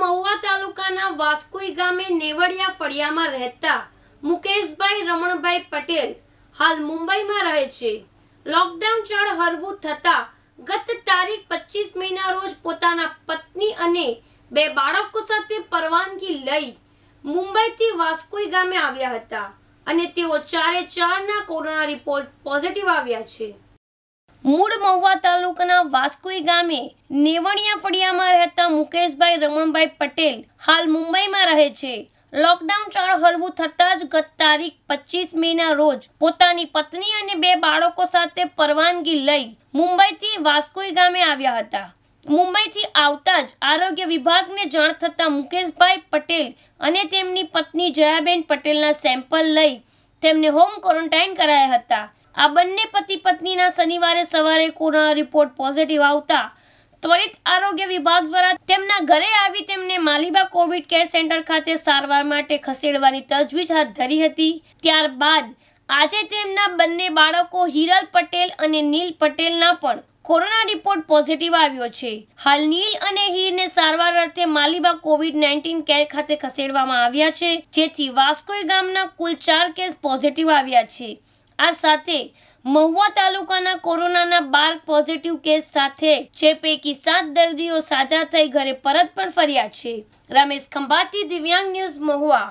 મહુવા તાલુકાના વાસ્કોઈ ગામે નેવડિયા ફળિયામાં રહેતા મુકેશભાઈ રમણભાઈ પટેલ હાલ મુંબઈમાં રહે છે લોકડાઉન ચળ હરવું થતાં ગત તારીખ પચીસ મહિના રોજ પોતાના પત્ની અને બે બાળકો સાથે પરવાનગી લઈ મુંબઈથી વાસ્કોઈ ગામે આવ્યા હતા અને તેઓ ચારે ચારના કોરોના રિપોર્ટ પોઝિટિવ આવ્યા છે મૂળ મહુવા તાલુકાના વાસ્કુઈ ગામે નેવણિયા ફળિયામાં રહેતા મુકેશભાઈ રમણભાઈ પટેલ હાલ મુંબઈમાં રહે છે લોકડાઉન ચાળ હળવું થતાં જ ગત તારીખ પચીસ મેના રોજ પોતાની પત્ની અને બે બાળકો સાથે પરવાનગી લઈ મુંબઈથી વાસ્કોઈ ગામે આવ્યા હતા મુંબઈથી આવતા જ આરોગ્ય વિભાગને જાણ થતાં મુકેશભાઈ પટેલ અને તેમની પત્ની જયાબેન પટેલના સેમ્પલ લઈ તેમને હોમ ક્વોરન્ટાઇન કરાયા હતા આ બંને પતિ પત્નીના શનિવારે સવારે કોરોના રિપોર્ટ પોઝિટિવ આવતા ત્વરિત આરોગ્ય વિભાગ દ્વારા તેમના ઘરે આવી તેમને માલિબા કોવિડ કેર સેન્ટર ખાતે સારવાર માટે ખસેડવાની તજવીજ હાથ ધરી હતી ત્યારબાદ આજે તેમના બંને બાળકો હિરલ પટેલ અને નીલ પટેલના પણ કોરોના રિપોર્ટ પોઝિટિવ આવ્યો છે હાલ નીલ અને હીરને સારવાર અર્થે માલિબા કોવિડ નાઇન્ટીન કેર ખાતે ખસેડવામાં આવ્યા છે જેથી વાસ્કોઈ ગામના કુલ ચાર કેસ પોઝિટિવ આવ્યા છે આ સાથે મહુવા તાલુકાના કોરોનાના બાર પોઝિટિવ કેસ સાથે જે પૈકી સાત દર્દીઓ સાજા થઈ ઘરે પરત પણ ફર્યા છે રમેશ ખંભાતી દિવ્યાંગ ન્યૂઝ મહુવા